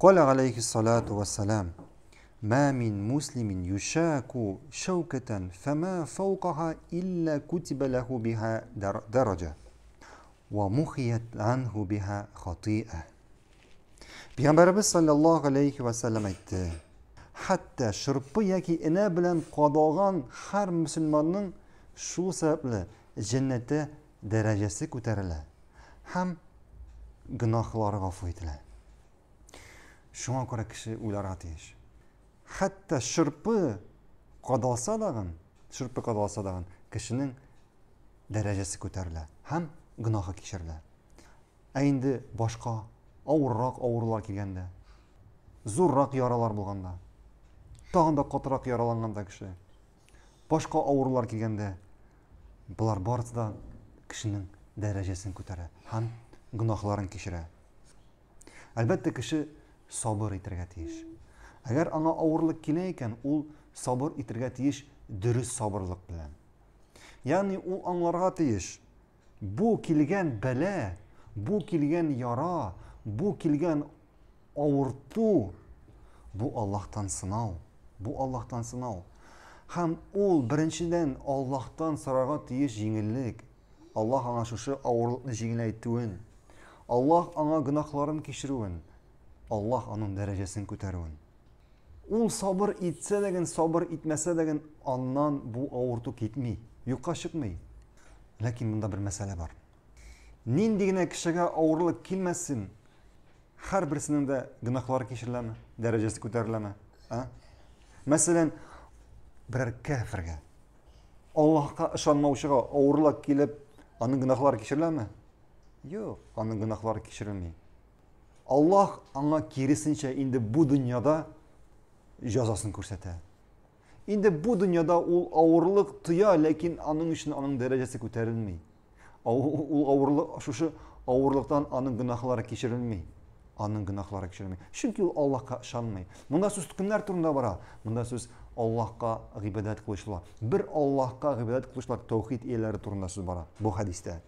قال عليه الصلاة والسلام ما من مسلم يشاك شوكة فما فوقها إلا كتب له بها درجة ومخيت عنه بها خطيئة Peygamberimiz sallallohu alayhi vasallam aytdi hatto shirpi yoki ina bilan qodog'on har musulmonning shu sababli jannatda darajasi ko'tariladi ham gunohlari g'afv etiladi шуңа күрә кеше уйларга тиеш хәтта шырпы кадалса дагы шырпы кадалса дагы кешенең дәрәҗәсе күтәрелә һәм гөнаһы кичерелә ә инде башка авыррак авырулар килгәндә зуррак яралар болғанда, тагын да катырак яраланганда кеше башка авырулар килгәндә болар барысы да кешенең дәрәҗәсен күтәрә һәм гөнаһларын кичерә әлбәттә кеше сабыр итергә тиеш. Әгәр аңа авырлык килә икән, ул сабыр итергә тиеш дөрес сабырлык белән. Ягъни ул аңларга тиеш. Бу килгән бәлә, бу килгән яра, бу килгән авырту бу Аллаһтан сынау, бу Аллаһтан сынау. Һәм ул беренчедән Аллаһтан сараға тиеш җиңеллек. Аллаһ аңа шушы авырлыкны җиңеләйтүен, Аллаһ аңа гынахларын кичерүен, аллах аның дәрежесін көтеруін ул сабыр итсе деген сабыр итмәсе деген аннан бу ауырту кетмей юққа шықмай ләкин мында бір мәселе бар нинди генә кешегә ауырлык килмәсен һәр берсенең дә гөнаһлары кичереләме дәрәҗәсе күтәреләме ә мәсәлән берәр кәфергә аллаһка ышанмаучыга ауырлык килеп аның гөнаһлары кичереләме юк аның гөнаһлары кичерелмей аллах аңа керісінше енді бұл дүнияда жазасын көрсетеді енді бұл дүнияда ол ауырлық тыя ләкин аның үшін аның дәрежесі көтерілмей ол ауырлық шушы ауырлықтан аның гүнахлары кешірілмей аның гүнахлары кешірілмей чүнки ол аллахқа ышанмай мында сөз кімдер турында бара мұнда сөз аллахқа ғибадат қылушылар бір аллахқа ғибадат қылушылар таухид иелері турында сөз бара бұл хадисте